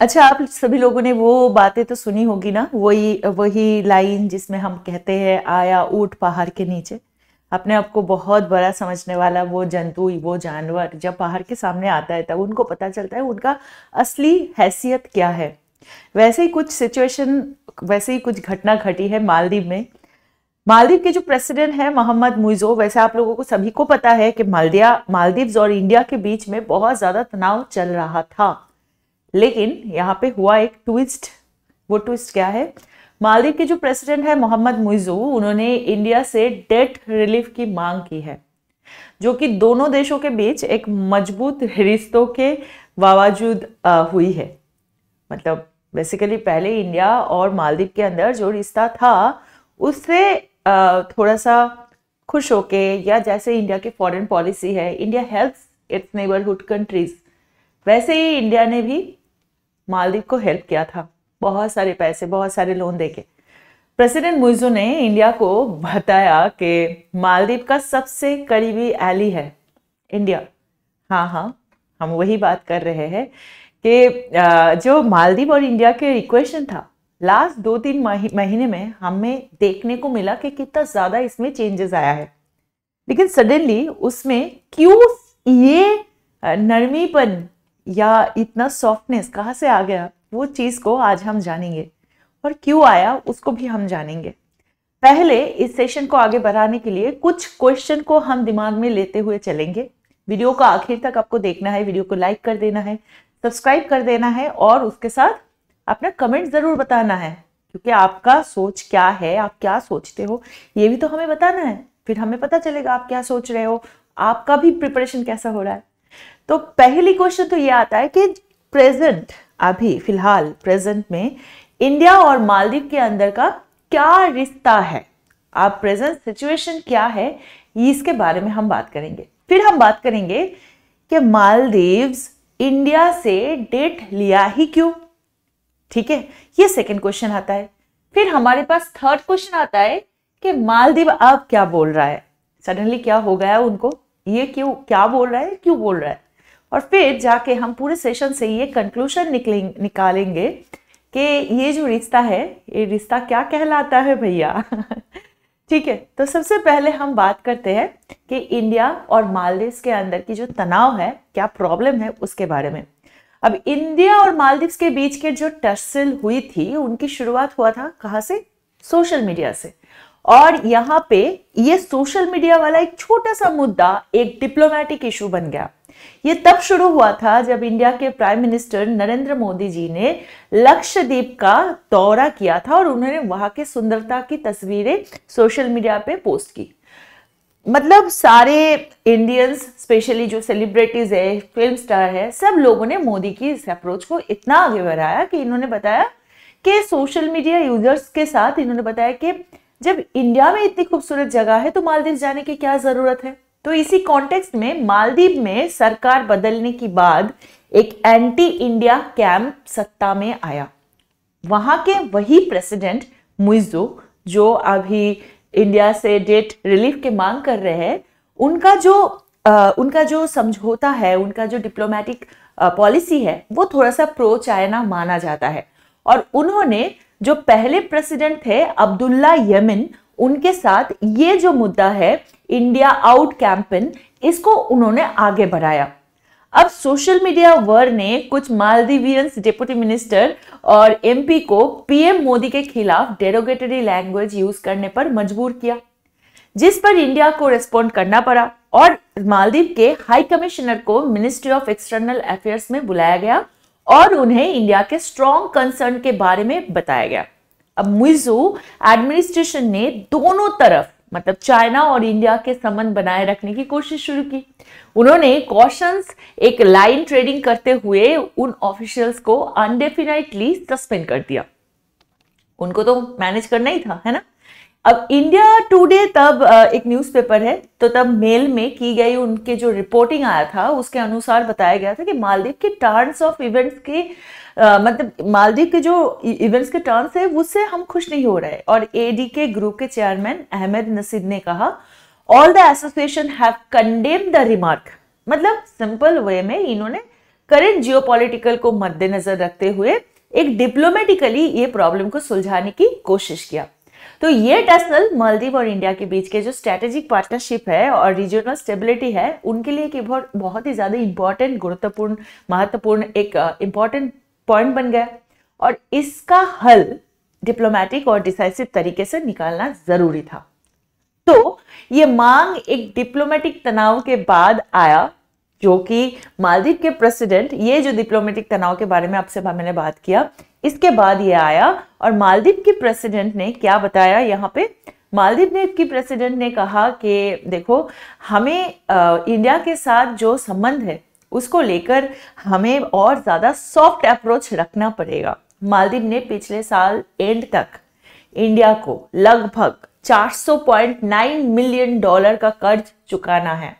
अच्छा आप सभी लोगों ने वो बातें तो सुनी होगी ना वही वही लाइन जिसमें हम कहते हैं आया ऊट पहाड़ के नीचे अपने आप को बहुत बड़ा समझने वाला वो जंतु वो जानवर जब पहाड़ के सामने आता है तब उनको पता चलता है उनका असली हैसियत क्या है वैसे ही कुछ सिचुएशन वैसे ही कुछ घटना घटी है मालदीव में मालदीव के जो प्रेसिडेंट है मोहम्मद मुइजो वैसे आप लोगों को सभी को पता है कि मालदिया मालदीव्स और इंडिया के बीच में बहुत ज़्यादा तनाव चल रहा था लेकिन यहाँ पे हुआ एक ट्विस्ट वो ट्विस्ट क्या है मालदीव के जो प्रेसिडेंट है मोहम्मद मुइजू उन्होंने इंडिया से डेट रिलीफ की मांग की है जो कि दोनों देशों के बीच एक मजबूत रिश्तों के बावजूद हुई है मतलब बेसिकली पहले इंडिया और मालदीव के अंदर जो रिश्ता था उससे थोड़ा सा खुश होके या जैसे इंडिया की फॉरेन पॉलिसी है India helps its neighbourhood countries वैसे ही इंडिया ने भी मालदीव को हेल्प किया था बहुत सारे पैसे बहुत सारे लोन देके प्रेसिडेंट मुइजू ने इंडिया को बताया कि मालदीव का सबसे करीबी एली है इंडिया हाँ हाँ हम वही बात कर रहे हैं कि जो मालदीव और इंडिया के इक्वेशन था लास्ट दो तीन महीने में हमें देखने को मिला कि कितना ज़्यादा इसमें चेंजेस आया है लेकिन सडनली उसमें क्यों ये नरमीपन या इतना सॉफ्टनेस कहाँ से आ गया वो चीज़ को आज हम जानेंगे और क्यों आया उसको भी हम जानेंगे पहले इस सेशन को आगे बढ़ाने के लिए कुछ क्वेश्चन को हम दिमाग में लेते हुए चलेंगे वीडियो का आखिर तक आपको देखना है वीडियो को लाइक कर देना है सब्सक्राइब कर देना है और उसके साथ अपना कमेंट ज़रूर बताना है क्योंकि आपका सोच क्या है आप क्या सोचते हो ये भी तो हमें बताना है फिर हमें पता चलेगा आप क्या सोच रहे हो आपका भी प्रिपरेशन कैसा हो रहा है तो पहली क्वेश्चन तो ये आता है कि प्रेजेंट अभी फिलहाल प्रेजेंट में इंडिया और मालदीव के अंदर का क्या रिश्ता है आप प्रेजेंट सिचुएशन क्या है इसके बारे में हम बात करेंगे फिर हम बात करेंगे कि मालदीव्स इंडिया से डेट लिया ही क्यों ठीक है ये सेकंड क्वेश्चन आता है फिर हमारे पास थर्ड क्वेश्चन आता है कि मालदीव अब क्या बोल रहा है सडनली क्या हो गया उनको ये क्यों क्या बोल रहा है क्यों बोल रहा है और फिर जाके हम पूरे सेशन से ये कंक्लूशन निकालेंगे कि ये जो रिश्ता है ये रिश्ता क्या कहलाता है भैया ठीक है तो सबसे पहले हम बात करते हैं कि इंडिया और मालदीव्स के अंदर की जो तनाव है क्या प्रॉब्लम है उसके बारे में अब इंडिया और मालदीव्स के बीच के जो टसल हुई थी उनकी शुरुआत हुआ था कहाँ से सोशल मीडिया से और यहाँ पे ये सोशल मीडिया वाला एक छोटा सा मुद्दा एक डिप्लोमेटिक इशू बन गया ये तब शुरू हुआ था जब इंडिया के प्राइम मिनिस्टर नरेंद्र मोदी जी ने लक्षद्वीप का दौरा किया था और उन्होंने वहां के सुंदरता की तस्वीरें सोशल मीडिया पे पोस्ट की मतलब सारे इंडियंस स्पेशली जो सेलिब्रिटीज है फिल्म स्टार है सब लोगों ने मोदी की इस अप्रोच को इतना आगे बढ़ाया कि इन्होंने बताया कि सोशल मीडिया यूजर्स के साथ इन्होंने बताया कि जब इंडिया में इतनी खूबसूरत जगह है तो मालदीव जाने की क्या ज़रूरत है तो इसी कॉन्टेक्स्ट में मालदीव में सरकार बदलने के बाद एक एंटी इंडिया कैंप सत्ता में आया वहां के वही प्रेसिडेंट मुइजो जो अभी इंडिया से डेट रिलीफ के मांग कर रहे हैं उनका जो आ, उनका जो समझौता है उनका जो डिप्लोमेटिक पॉलिसी है वो थोड़ा सा प्रो चाइना माना जाता है और उन्होंने जो पहले प्रेसिडेंट थे अब्दुल्ला यमिन उनके साथ ये जो मुद्दा है इंडिया आउट कैंपेन इसको उन्होंने आगे बढ़ाया अब सोशल मीडिया वर ने कुछ मालदीवियंस डिप्टी मिनिस्टर और एमपी को पीएम मोदी के खिलाफ डेरोगेटरी लैंग्वेज यूज करने पर मजबूर किया जिस पर इंडिया को रेस्पॉन्ड करना पड़ा और मालदीव के हाई कमिश्नर को मिनिस्ट्री ऑफ एक्सटर्नल अफेयर्स में बुलाया गया और उन्हें इंडिया के स्ट्रॉन्ग कंसर्न के बारे में बताया गया अब मुइजू एडमिनिस्ट्रेशन ने दोनों तरफ मतलब चाइना और इंडिया के संबंध बनाए रखने की कोशिश शुरू की उन्होंने कॉशंस एक लाइन ट्रेडिंग करते हुए उन ऑफिशियल्स को अनडेफिनेटली सस्पेंड कर दिया उनको तो मैनेज करना ही था है ना अब इंडिया टुडे तब एक न्यूज़पेपर है तो तब मेल में की गई उनके जो रिपोर्टिंग आया था उसके अनुसार बताया गया था कि मालदीव के टर्न्स ऑफ इवेंट्स के मतलब मालदीव के जो इवेंट्स e, के टर्न्स है उससे हम खुश नहीं हो रहे और एडीके के ग्रुप के चेयरमैन अहमद नसीद ने कहा all the association have condemn the remark मतलब सिंपल वे में इन्होंने करेंट जियोपॉलिटिकल को मद्देनजर रखते हुए एक डिप्लोमेटिकली ये प्रॉब्लम को सुलझाने की कोशिश किया तो ये टेस्नल मालदीव और इंडिया के बीच के जो स्ट्रेटेजिक पार्टनरशिप है और रीजनल स्टेबिलिटी है उनके लिए कि बहुत ही ज़्यादा इंपॉर्टेंट गुरुत्वपूर्ण महत्वपूर्ण एक इंपॉर्टेंट पॉइंट बन गया और इसका हल डिप्लोमेटिक और डिसाइसिव तरीके से निकालना ज़रूरी था तो ये मांग एक डिप्लोमेटिक तनाव के बाद आया जो कि मालदीव के प्रेसिडेंट ये जो डिप्लोमेटिक तनाव के बारे में आपसे मैंने बात किया इसके बाद ये आया और मालदीप की प्रेसिडेंट ने क्या बताया यहाँ पे मालदीप ने की प्रेसिडेंट ने कहा कि देखो हमें आ, इंडिया के साथ जो संबंध है उसको लेकर हमें और ज़्यादा सॉफ्ट अप्रोच रखना पड़ेगा मालदीप ने पिछले साल एंड तक इंडिया को लगभग 400.9 मिलियन डॉलर का कर्ज चुकाना है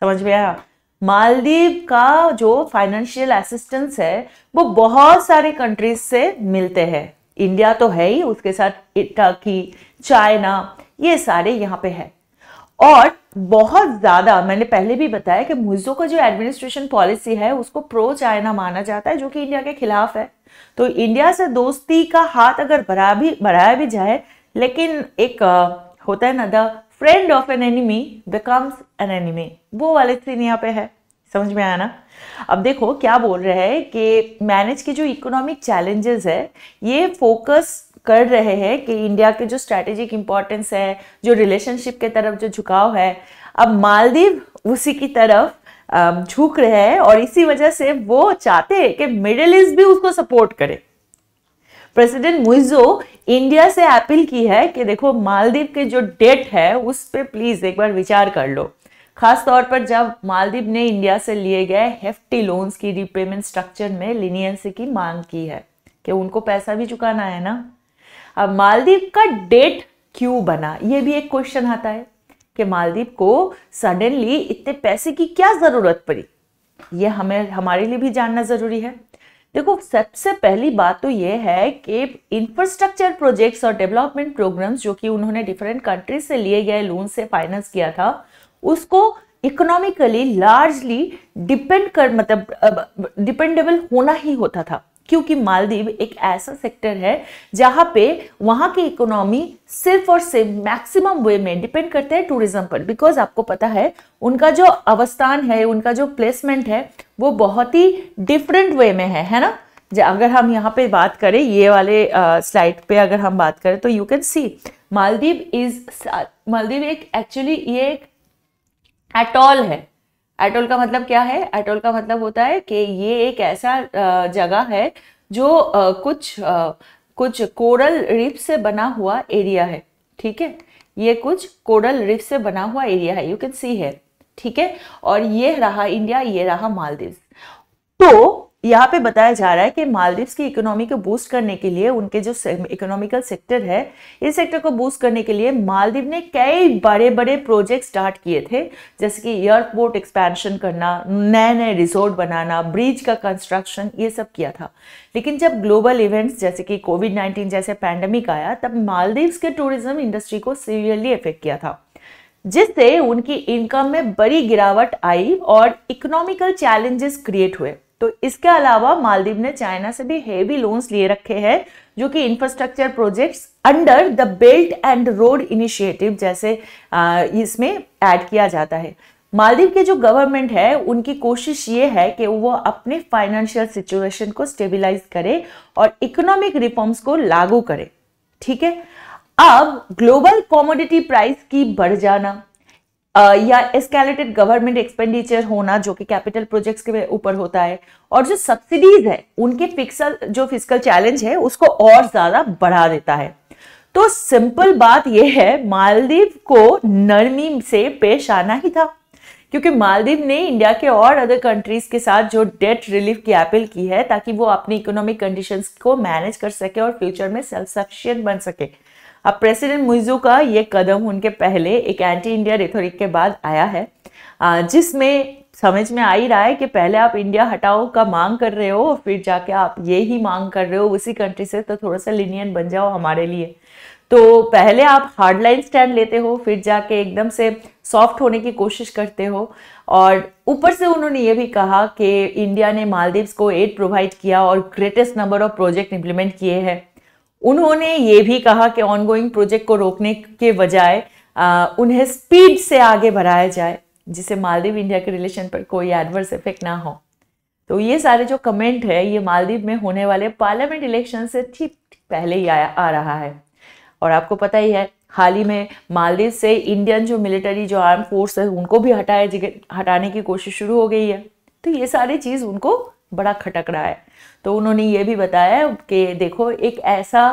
समझ में आया मालदीव का जो फाइनेंशियल असिस्टेंस है वो बहुत सारे कंट्रीज से मिलते हैं इंडिया तो है ही उसके साथ टर्की चाइना ये सारे यहाँ पे है और बहुत ज़्यादा मैंने पहले भी बताया कि मुजो का जो एडमिनिस्ट्रेशन पॉलिसी है उसको प्रो चाइना माना जाता है जो कि इंडिया के खिलाफ है तो इंडिया से दोस्ती का हाथ अगर बढ़ा भी बढ़ाया भी जाए लेकिन एक होता है ना the friend of an enemy becomes an enemy वो वाले सीन यहाँ पे है समझ में आया ना अब देखो क्या बोल रहे हैं कि मैनेज के जो इकोनॉमिक चैलेंजेस है ये फोकस कर रहे हैं कि इंडिया के जो स्ट्रैटेजिक इंपॉर्टेंस है जो रिलेशनशिप के तरफ जो झुकाव है अब मालदीव उसी की तरफ झुक रहे हैं और इसी वजह से वो चाहते हैं कि मिडिल ईस्ट भी उसको सपोर्ट करे प्रेसिडेंट मुइजो इंडिया से अपील की है कि देखो मालदीव के जो डेट है उस पर प्लीज़ एक बार विचार कर लो खास तौर पर जब मालदीव ने इंडिया से लिए गए हेफ्टी लोन्स की रिपेमेंट स्ट्रक्चर में लीनियंसी की मांग की है कि उनको पैसा भी चुकाना है ना अब मालदीव का डेट क्यों बना ये भी एक क्वेश्चन आता है कि मालदीव को सडनली इतने पैसे की क्या ज़रूरत पड़ी ये हमें हमारे लिए भी जानना ज़रूरी है देखो सबसे पहली बात तो ये है कि इंफ्रास्ट्रक्चर प्रोजेक्ट्स और डेवलपमेंट प्रोग्राम्स जो कि उन्होंने डिफरेंट कंट्रीज से लिए गए लोन से फाइनेंस किया था उसको इकोनॉमिकली लार्जली डिपेंड कर मतलब डिपेंडेबल होना ही होता था क्योंकि मालदीव एक ऐसा सेक्टर है जहाँ पे वहाँ की इकोनॉमी सिर्फ और सिर्फ मैक्सिमम वे में डिपेंड करते हैं टूरिज्म पर बिकॉज आपको पता है उनका जो अवस्थान है उनका जो प्लेसमेंट है वो बहुत ही डिफरेंट वे में है है ना अगर हम यहाँ पे बात करें ये वाले स्लाइड पे अगर हम बात करें तो you can see Maldives is Maldives एक एक्चुअली ये एक एटॉल है एटोल का मतलब क्या है एटोल का मतलब होता है कि ये एक ऐसा जगह है जो कुछ कुछ कोरल रिप से बना हुआ एरिया है ठीक है ये कुछ कोरल रिप से बना हुआ एरिया है यू कैन सी है ठीक है और ये रहा इंडिया ये रहा मालदीव तो यहाँ पे बताया जा रहा है कि मालदीव्स की इकोनॉमी को बूस्ट करने के लिए उनके जो इकोनॉमिकल सेक्टर है इस सेक्टर को बूस्ट करने के लिए मालदीव ने कई बड़े बड़े प्रोजेक्ट स्टार्ट किए थे जैसे कि एयरपोर्ट एक्सपेंशन करना नए नए रिजोर्ट बनाना ब्रिज का कंस्ट्रक्शन ये सब किया था लेकिन जब ग्लोबल इवेंट्स जैसे कि कोविड नाइन्टीन जैसे पैंडमिक आया तब मालदीव्स के टूरिज्म इंडस्ट्री को सीवियरली इफेक्ट किया था जिससे उनकी इनकम में बड़ी गिरावट आई और इकोनॉमिकल चैलेंजेस क्रिएट हुए तो इसके अलावा मालदीव ने चाइना से भी हेवी लोन्स लिए रखे हैं जो कि infrastructure projects under the belt and road initiative जैसे इसमें ऐड किया जाता है मालदीव के जो गवर्नमेंट है उनकी कोशिश ये है कि वो अपने फाइनेंशियल सिचुएशन को स्टेबिलाइज करे और इकोनॉमिक रिफॉर्म्स को लागू करे ठीक है अब ग्लोबल कॉमोडिटी प्राइस की बढ़ जाना या एस्केलेटेड गवर्नमेंट एक्सपेंडिचर होना जो कि कैपिटल प्रोजेक्ट्स के ऊपर होता है और जो सब्सिडीज है उनके फिक्सल जो फिजिकल चैलेंज है उसको और ज्यादा बढ़ा देता है तो सिंपल बात यह है मालदीव को नरमी से पेश आना ही था क्योंकि मालदीव ने इंडिया के और अदर कंट्रीज के साथ जो डेट रिलीफ की अपील की है ताकि वो अपनी इकोनॉमिक कंडीशंस को मैनेज कर सके और फ्यूचर में सेल्फ सफिशियंट बन सके अब प्रेसिडेंट मुइजू का ये कदम उनके पहले एक एंटी इंडिया रेथोरिक के बाद आया है जिसमें समझ में आ ही रहा है कि पहले आप इंडिया हटाओ का मांग कर रहे हो और फिर जाके आप ये ही मांग कर रहे हो उसी कंट्री से तो थोड़ा सा लिनियन बन जाओ हमारे लिए तो पहले आप हार्डलाइन स्टैंड लेते हो फिर जाके एकदम से सॉफ्ट होने की कोशिश करते हो और ऊपर से उन्होंने ये भी कहा कि इंडिया ने मालदीव्स को एड प्रोवाइड किया और greatest number of project implement किए हैं उन्होंने ये भी कहा कि ऑनगोइंग प्रोजेक्ट को रोकने के बजाय उन्हें स्पीड से आगे बढ़ाया जाए जिससे मालदीव इंडिया के रिलेशन पर कोई एडवर्स इफेक्ट ना हो तो ये सारे जो कमेंट है ये मालदीव में होने वाले पार्लियामेंट इलेक्शन से ठीक पहले ही आया आ रहा है और आपको पता ही है हाल ही में मालदीव से इंडियन जो मिलिट्री जो आर्म फोर्स है उनको भी हटाया हटाने की कोशिश शुरू हो गई है तो ये सारी चीज़ उनको बड़ा खटक रहा है तो उन्होंने ये भी बताया कि देखो एक ऐसा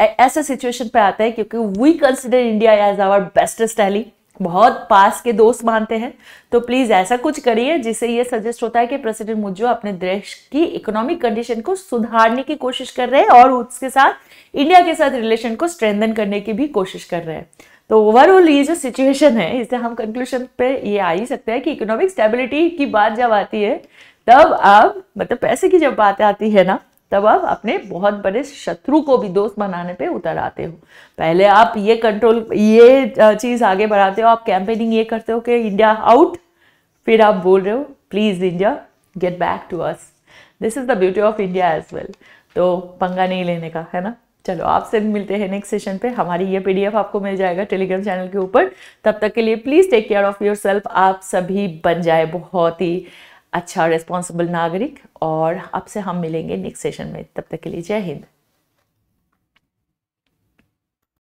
ऐसा सिचुएशन पे आता है क्योंकि we consider India as our bestest ally बहुत पास के दोस्त मानते हैं तो प्लीज़ ऐसा कुछ करिए जिससे ये सजेस्ट होता है कि प्रेसिडेंट मुजो अपने देश की इकोनॉमिक कंडीशन को सुधारने की कोशिश कर रहे हैं और उसके साथ इंडिया के साथ रिलेशन को स्ट्रेंथन करने की भी कोशिश कर रहे हैं तो ओवरऑल ये जो सिचुएशन है इससे हम कंक्लूशन पे ये आ ही सकते हैं कि इकोनॉमिक स्टेबिलिटी की बात जब आती है तब आप मतलब पैसे की जब बात आती है ना तब आप अपने बहुत बड़े शत्रु को भी दोस्त बनाने पे उतर आते हो पहले आप ये कंट्रोल ये चीज़ आगे बढ़ाते हो आप कैंपेनिंग ये करते हो कि इंडिया आउट फिर आप बोल रहे हो please India get back to us this is the beauty of India as well तो पंगा नहीं लेने का है ना चलो आपसे मिलते हैं नेक्स्ट सेशन पे हमारी ये पीडीएफ आपको मिल जाएगा टेलीग्राम चैनल के ऊपर तब तक के लिए please take care of yourself आप सभी बन जाए बहुत ही अच्छा रिस्पॉन्सिबल नागरिक और आपसे हम मिलेंगे नेक्स्ट सेशन में तब तक के लिए जय हिंद